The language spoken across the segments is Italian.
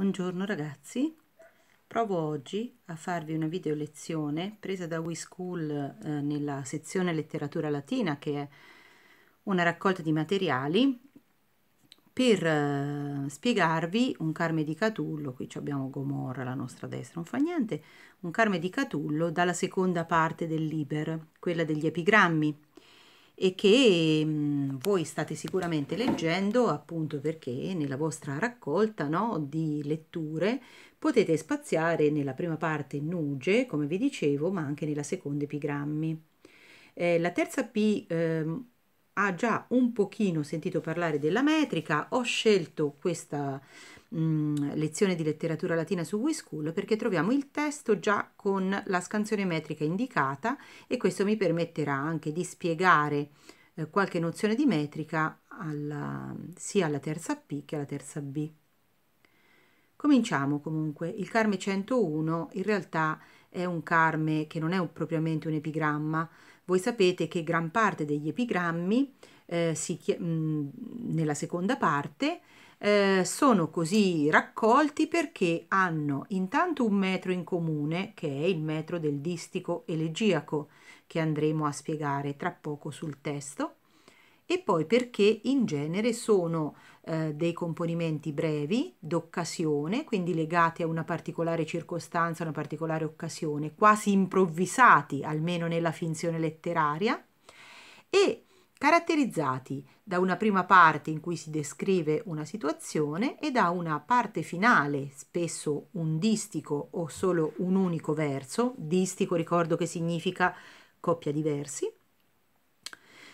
Buongiorno ragazzi, provo oggi a farvi una video lezione presa da WeSchool eh, nella sezione letteratura latina che è una raccolta di materiali per eh, spiegarvi un Carme di Catullo, qui abbiamo Gomorra alla nostra destra, non fa niente, un Carme di Catullo dalla seconda parte del Liber, quella degli epigrammi e che mh, mm, voi state sicuramente leggendo appunto perché nella vostra raccolta no, di letture potete spaziare nella prima parte nuge, come vi dicevo, ma anche nella seconda epigrammi. Eh, la terza P ehm, ha già un pochino sentito parlare della metrica, ho scelto questa Mm, lezione di letteratura latina su WeSchool perché troviamo il testo già con la scansione metrica indicata e questo mi permetterà anche di spiegare eh, qualche nozione di metrica alla, sia alla terza P che alla terza B. Cominciamo comunque. Il Carme 101 in realtà è un carme che non è un, propriamente un epigramma. Voi sapete che gran parte degli epigrammi eh, si, mh, mm, nella seconda parte eh, sono così raccolti perché hanno intanto un metro in comune, che è il metro del distico elegiaco, che andremo a spiegare tra poco sul testo, e poi perché in genere sono eh, dei componimenti brevi, d'occasione, quindi legati a una particolare circostanza, a una particolare occasione, quasi improvvisati, almeno nella finzione letteraria, e caratterizzati da una prima parte in cui si descrive una situazione e da una parte finale, spesso un distico o solo un unico verso, distico ricordo che significa coppia di versi,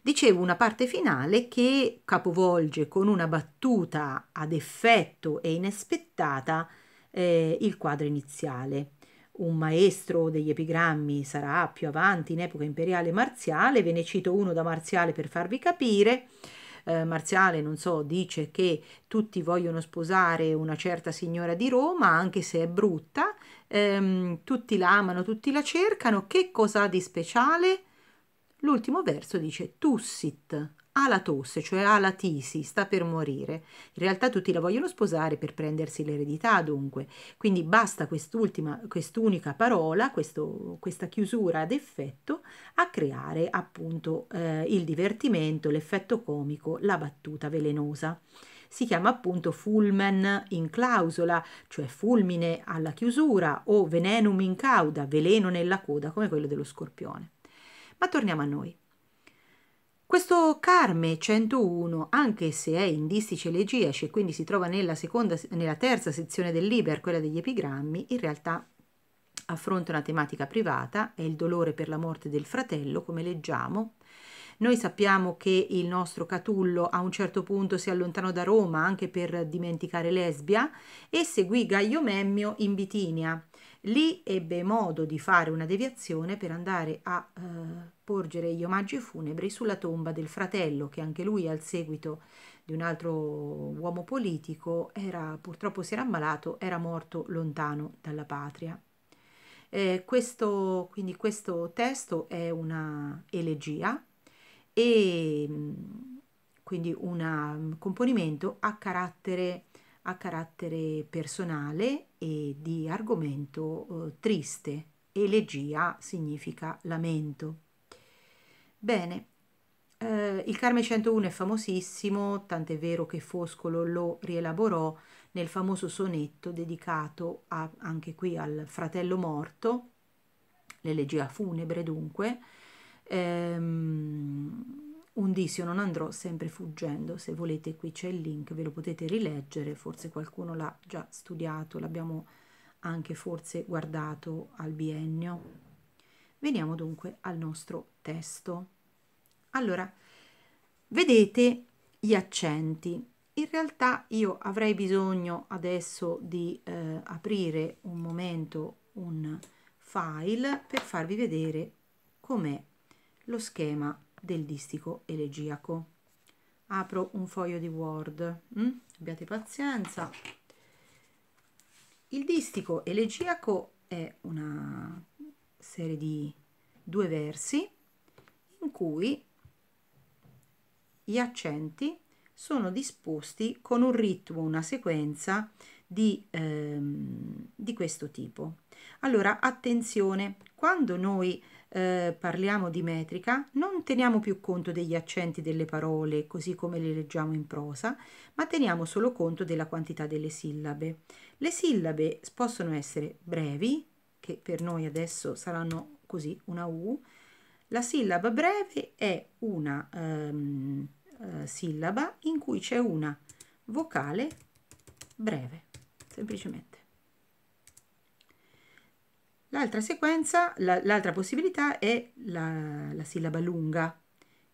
dicevo una parte finale che capovolge con una battuta ad effetto e inaspettata eh, il quadro iniziale un maestro degli epigrammi sarà più avanti in epoca imperiale marziale, ve ne cito uno da Marziale per farvi capire. Eh, Marziale, non so, dice che tutti vogliono sposare una certa signora di Roma, anche se è brutta, ehm, tutti la amano, tutti la cercano, che cosa ha di speciale? L'ultimo verso dice Tussit, ha la tosse, cioè ha la tisi, sta per morire. In realtà tutti la vogliono sposare per prendersi l'eredità, dunque. Quindi basta quest'ultima, quest'unica parola, questo, questa chiusura ad effetto, a creare appunto eh, il divertimento, l'effetto comico, la battuta velenosa. Si chiama appunto fulmen in clausola, cioè fulmine alla chiusura, o venenum in cauda, veleno nella coda, come quello dello scorpione. Ma torniamo a noi. Questo Carme 101, anche se è in distici elegiaci e quindi si trova nella, seconda, nella terza sezione del Liber, quella degli epigrammi, in realtà affronta una tematica privata, è il dolore per la morte del fratello, come leggiamo. Noi sappiamo che il nostro Catullo a un certo punto si allontanò da Roma anche per dimenticare Lesbia e seguì Gaio Memmio in Bitinia Lì ebbe modo di fare una deviazione per andare a eh, porgere gli omaggi funebri sulla tomba del fratello, che anche lui al seguito di un altro uomo politico era, purtroppo si era ammalato, era morto lontano dalla patria. Eh, questo, quindi questo testo è una elegia e mm, quindi un mm, componimento a carattere a carattere personale e di argomento eh, triste. Elegia significa lamento. Bene, eh, il Carme 101 è famosissimo, tant'è vero che Foscolo lo rielaborò nel famoso sonetto dedicato a, anche qui al fratello morto, l'elegia funebre dunque. Ehm, un disio non andrò sempre fuggendo, se volete qui c'è il link, ve lo potete rileggere, forse qualcuno l'ha già studiato, l'abbiamo anche forse guardato al biennio. Veniamo dunque al nostro testo. Allora, vedete gli accenti. In realtà io avrei bisogno adesso di eh, aprire un momento un file per farvi vedere com'è lo schema del distico elegiaco. Apro un foglio di Word, mm? abbiate pazienza. Il distico elegiaco è una serie di due versi in cui gli accenti sono disposti con un ritmo, una sequenza di, ehm, di questo tipo. Allora, attenzione, quando noi eh, parliamo di metrica, non teniamo più conto degli accenti delle parole così come le leggiamo in prosa, ma teniamo solo conto della quantità delle sillabe. Le sillabe possono essere brevi, che per noi adesso saranno così, una U. La sillaba breve è una um, uh, sillaba in cui c'è una vocale breve, semplicemente. L'altra sequenza, l'altra possibilità è la, la sillaba lunga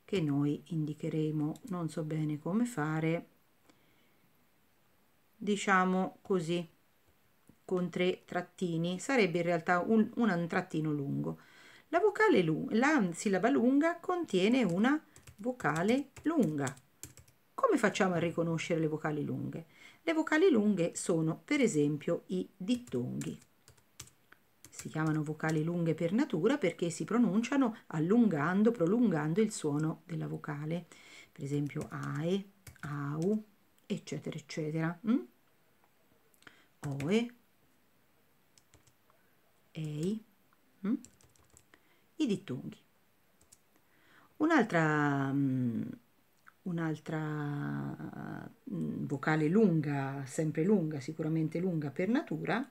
che noi indicheremo, non so bene come fare, diciamo così, con tre trattini, sarebbe in realtà un, un, un trattino lungo. La vocale lunga, la sillaba lunga contiene una vocale lunga. Come facciamo a riconoscere le vocali lunghe? Le vocali lunghe sono per esempio i dittonghi si chiamano vocali lunghe per natura perché si pronunciano allungando, prolungando il suono della vocale, per esempio ae, au, eccetera, eccetera. Mm? Oe, ei, mm? i dittunghi. Un'altra mm, un'altra mm, vocale lunga, sempre lunga, sicuramente lunga per natura,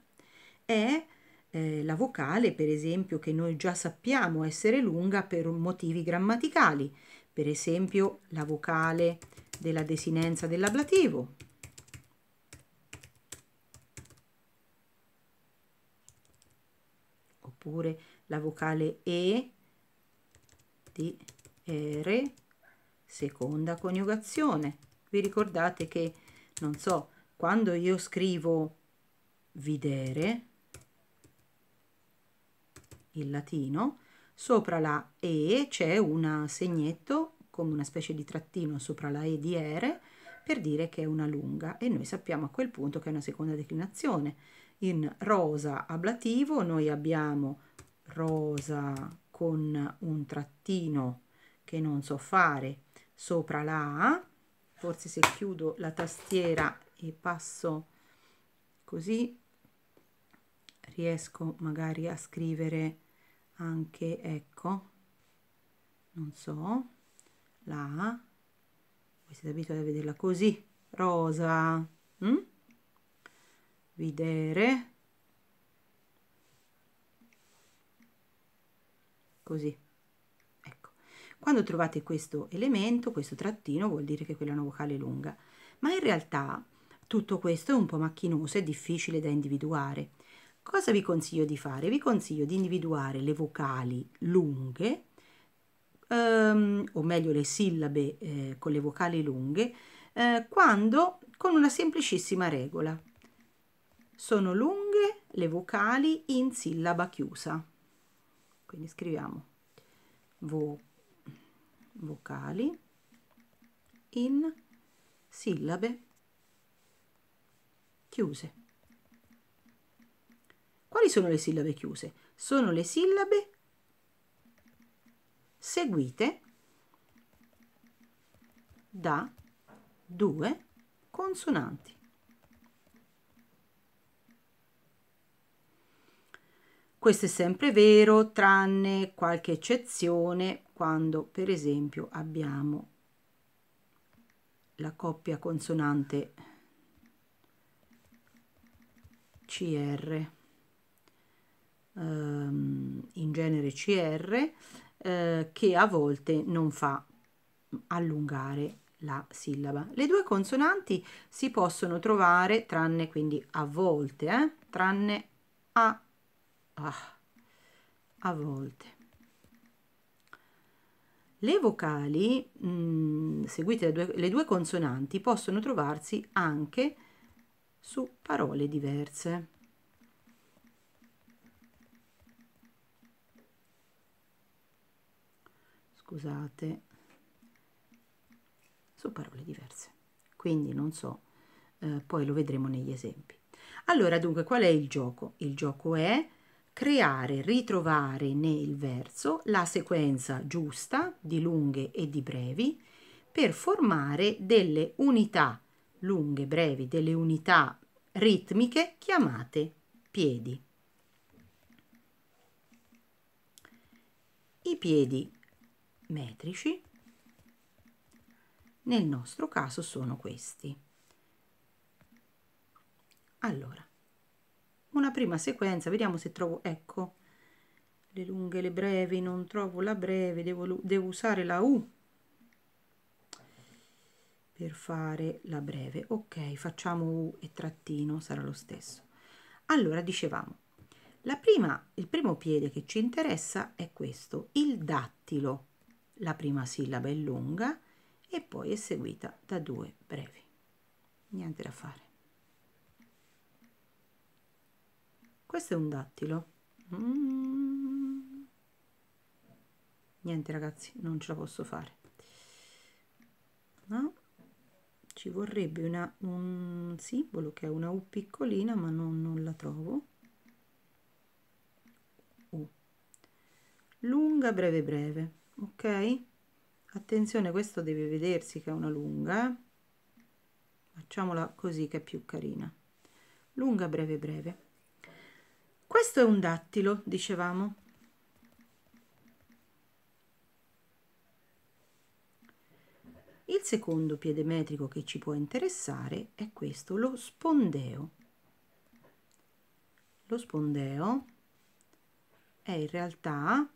è eh, la vocale, per esempio, che noi già sappiamo essere lunga per motivi grammaticali, per esempio la vocale della desinenza dell'ablativo. Oppure la vocale E di R, seconda coniugazione. Vi ricordate che, non so, quando io scrivo videre, il latino, sopra la E c'è un segnetto come una specie di trattino sopra la E di ere per dire che è una lunga e noi sappiamo a quel punto che è una seconda declinazione. In rosa ablativo noi abbiamo rosa con un trattino che non so fare sopra la A, forse se chiudo la tastiera e passo così riesco magari a scrivere anche ecco non so la voi siete abituati a vederla così rosa mm? vedere così ecco quando trovate questo elemento questo trattino vuol dire che quella è una vocale lunga ma in realtà tutto questo è un po' macchinoso e difficile da individuare Cosa vi consiglio di fare? Vi consiglio di individuare le vocali lunghe, ehm, o meglio le sillabe eh, con le vocali lunghe, eh, quando con una semplicissima regola. Sono lunghe le vocali in sillaba chiusa. Quindi scriviamo vo vocali in sillabe chiuse. Quali sono le sillabe chiuse? Sono le sillabe seguite da due consonanti. Questo è sempre vero, tranne qualche eccezione, quando per esempio abbiamo la coppia consonante CR ehm, in genere CR, eh, che a volte non fa allungare la sillaba. Le due consonanti si possono trovare tranne quindi a volte, eh? tranne a, ah, a volte. Le vocali mh, mm, seguite da due, le due consonanti possono trovarsi anche su parole diverse. scusate su parole diverse quindi non so eh, poi lo vedremo negli esempi allora dunque qual è il gioco il gioco è creare ritrovare nel verso la sequenza giusta di lunghe e di brevi per formare delle unità lunghe brevi delle unità ritmiche chiamate piedi i piedi metrici, nel nostro caso sono questi. Allora, una prima sequenza, vediamo se trovo, ecco, le lunghe, le brevi, non trovo la breve, devo, devo usare la U per fare la breve. Ok, facciamo U e trattino, sarà lo stesso. Allora, dicevamo, la prima, il primo piede che ci interessa è questo, il dattilo la prima sillaba è lunga e poi è seguita da due brevi. Niente da fare. Questo è un dattilo. Mm. Niente ragazzi, non ce la posso fare. No? Ci vorrebbe una, un simbolo che è una U piccolina, ma non, non la trovo. U. Lunga, breve, breve ok attenzione questo deve vedersi che è una lunga eh. facciamola così che è più carina lunga breve breve questo è un dattilo dicevamo il secondo piede metrico che ci può interessare è questo lo spondeo lo spondeo è in realtà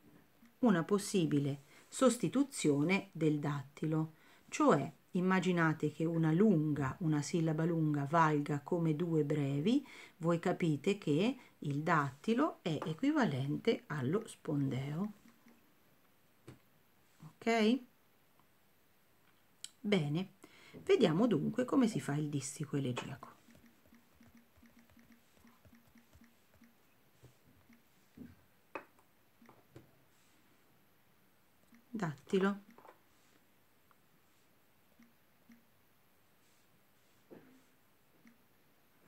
una possibile sostituzione del dattilo. Cioè, immaginate che una lunga, una sillaba lunga valga come due brevi, voi capite che il dattilo è equivalente allo spondeo. Ok? Bene, vediamo dunque come si fa il distico elegiaco. dattilo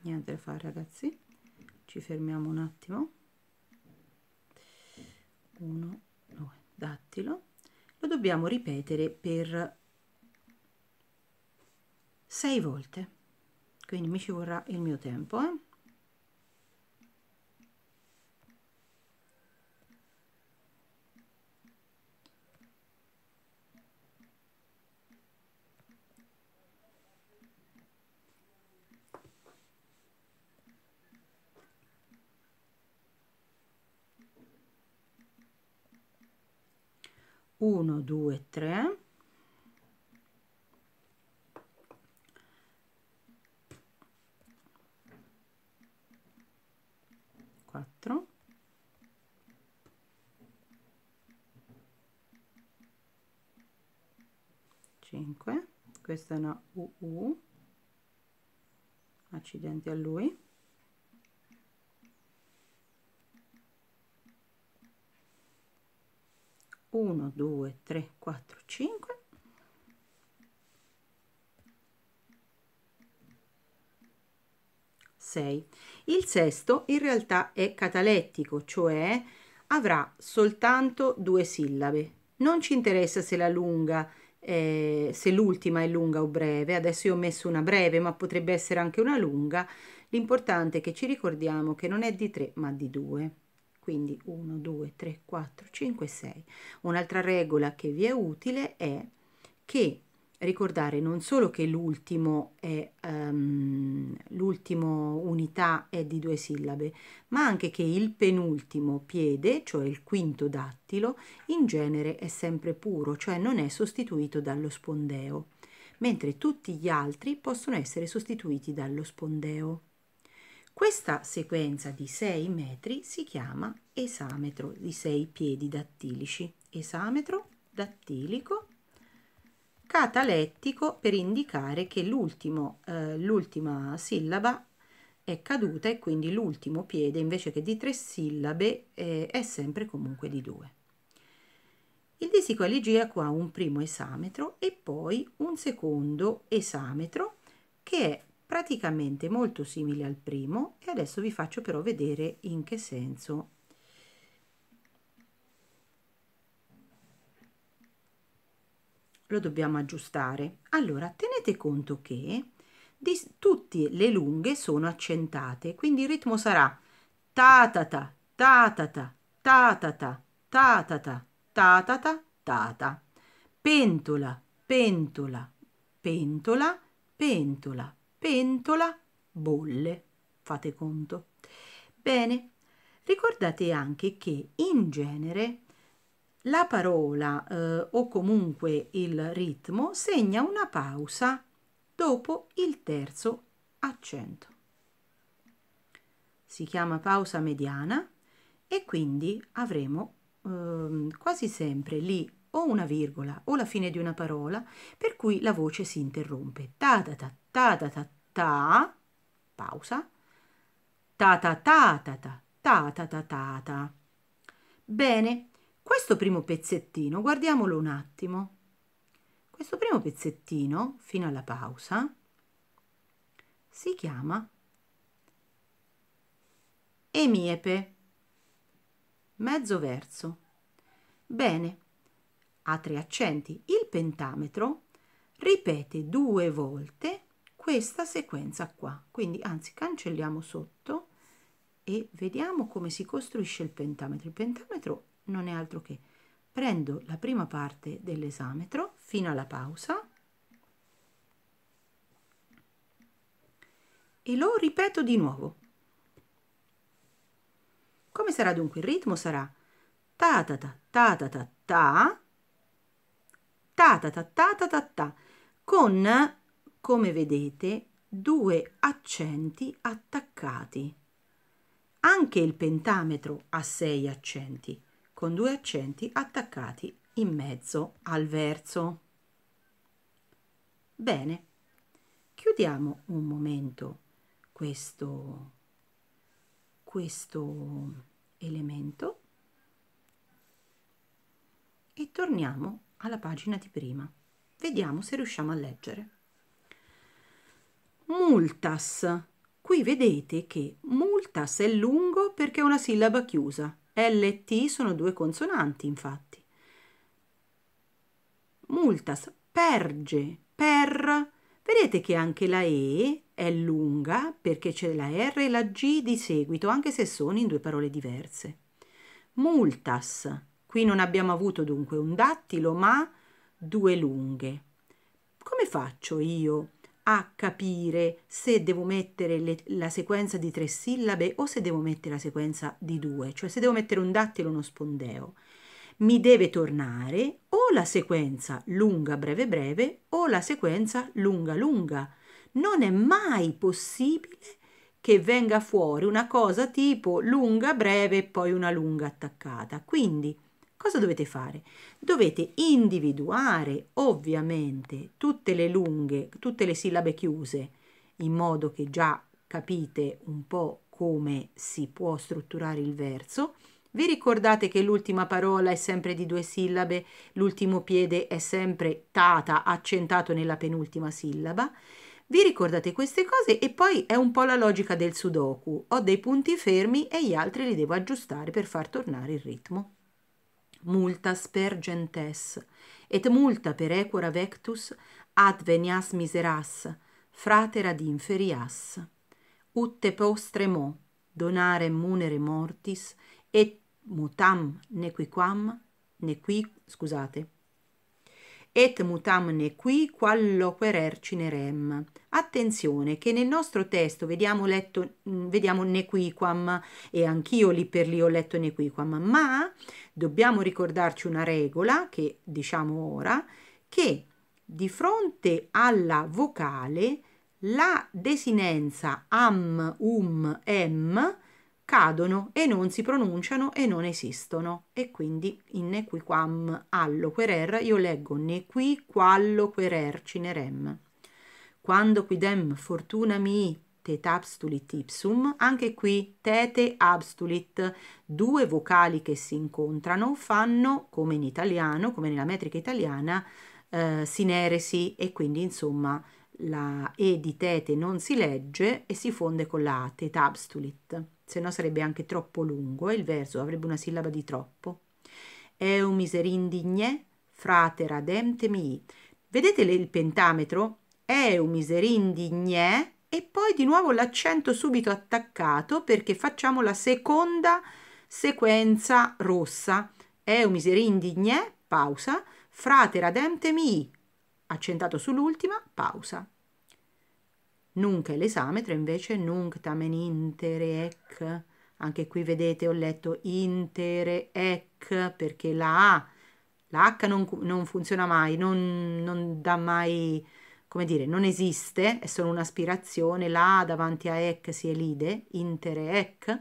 niente da fare ragazzi ci fermiamo un attimo 1 2 dattilo lo dobbiamo ripetere per sei volte quindi mi ci vorrà il mio tempo eh? 1 2 3 4 5 questa è una UU accidenti a lui 1 2 3 4 5 6 il sesto in realtà è catalettico cioè avrà soltanto due sillabe non ci interessa se la lunga eh, se l'ultima è lunga o breve adesso io ho messo una breve ma potrebbe essere anche una lunga l'importante è che ci ricordiamo che non è di 3 ma di 2 quindi 1, 2, 3, 4, 5, 6. Un'altra regola che vi è utile è che ricordare non solo che l'ultimo è um, l'ultimo unità è di due sillabe, ma anche che il penultimo piede, cioè il quinto dattilo, in genere è sempre puro, cioè non è sostituito dallo spondeo, mentre tutti gli altri possono essere sostituiti dallo spondeo. Questa sequenza di 6 metri si chiama esametro di 6 piedi dattilici. Esametro dattilico catalettico per indicare che eh, l'ultima eh, sillaba è caduta e quindi l'ultimo piede invece che di tre sillabe eh, è sempre comunque di due. Il disico elegiaco ha un primo esametro e poi un secondo esametro che è praticamente molto simile al primo e adesso vi faccio però vedere in che senso lo dobbiamo aggiustare allora tenete conto che di tutte le lunghe sono accentate quindi il ritmo sarà ta ta ta ta ta ta ta ta ta ta ta ta ta ta ta ta ta pentola pentola pentola pentola pentola bolle. Fate conto. Bene, ricordate anche che in genere la parola eh, o comunque il ritmo segna una pausa dopo il terzo accento. Si chiama pausa mediana e quindi avremo eh, quasi sempre lì o una virgola o la fine di una parola per cui la voce si interrompe. Ta ta ta ta ta ta ta pausa. Ta ta ta ta ta ta ta ta ta ta. Bene, questo primo pezzettino guardiamolo un attimo. Questo primo pezzettino fino alla pausa si chiama emiepe, mezzo verso. Bene, a tre accenti il pentametro ripete due volte questa sequenza qua. Quindi anzi cancelliamo sotto e vediamo come si costruisce il pentametro. Il pentametro non è altro che prendo la prima parte dell'esametro fino alla pausa e lo ripeto di nuovo. Come sarà dunque il ritmo? Sarà ta ta ta ta ta ta ta ta ta ta ta ta ta, ta con, come vedete, due accenti attaccati. Anche il pentametro ha sei accenti, con due accenti attaccati in mezzo al verso. Bene, chiudiamo un momento questo, questo elemento e torniamo alla pagina di prima. Vediamo se riusciamo a leggere. Multas. Qui vedete che multas è lungo perché è una sillaba chiusa. L e T sono due consonanti, infatti. Multas, perge, per. Vedete che anche la E è lunga perché c'è la R e la G di seguito, anche se sono in due parole diverse. Multas Qui non abbiamo avuto dunque un dattilo, ma due lunghe. Come faccio io a capire se devo mettere le, la sequenza di tre sillabe o se devo mettere la sequenza di due, cioè se devo mettere un dattilo o uno spondeo? Mi deve tornare o la sequenza lunga breve breve o la sequenza lunga lunga. Non è mai possibile che venga fuori una cosa tipo lunga breve e poi una lunga attaccata. Quindi cosa dovete fare? Dovete individuare ovviamente tutte le lunghe, tutte le sillabe chiuse, in modo che già capite un po' come si può strutturare il verso. Vi ricordate che l'ultima parola è sempre di due sillabe, l'ultimo piede è sempre tata accentato nella penultima sillaba. Vi ricordate queste cose e poi è un po' la logica del sudoku. Ho dei punti fermi e gli altri li devo aggiustare per far tornare il ritmo multas per gentes, et multa per equora vectus ad venias miseras, fratera ad inferias. Utte postremo donare munere mortis, et mutam nequiquam, nequi, scusate, Et mutamne qui qualloquerercine ercinerem. Attenzione che nel nostro testo vediamo, letto, mm, vediamo nequiquam e anch'io lì per lì ho letto nequiquam, ma dobbiamo ricordarci una regola che diciamo ora, che di fronte alla vocale la desinenza am, um, em cadono e non si pronunciano e non esistono. E quindi in nequiquam alloquerer io leggo quallo nequiqualloquerer cinerem. Quando quidem fortuna mi tet abstulit ipsum, anche qui tete abstulit, due vocali che si incontrano fanno, come in italiano, come nella metrica italiana, eh, sineresi e quindi insomma la E di tete non si legge e si fonde con la A, tetabstulit, se no sarebbe anche troppo lungo e il verso avrebbe una sillaba di troppo. Eu miserindigne fratera demtemi. Vedete il pentametro? Eu miserindigne e poi di nuovo l'accento subito attaccato perché facciamo la seconda sequenza rossa. Eu miserindigne, pausa, fratera demtemi accentato sull'ultima, pausa. Nunc è l'esametro, invece nunc tamen intere ec. Anche qui vedete ho letto intere ec perché la A, la H non, non funziona mai, non, non dà mai, come dire, non esiste, è solo un'aspirazione, la A davanti a ec si elide, intere ec.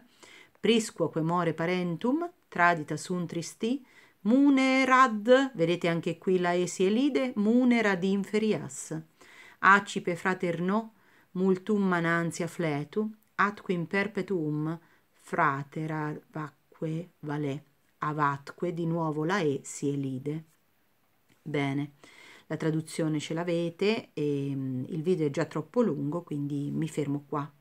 Prisquo quemore parentum, tradita sunt tristi, Munerad, vedete anche qui la E si elide, munerad inferias. Acipe fraterno, multum manantia fletu, atquim perpetuum, fratera vacque vale. Avatque, di nuovo la E si elide. Bene, la traduzione ce l'avete, e ehm, il video è già troppo lungo, quindi mi fermo qua.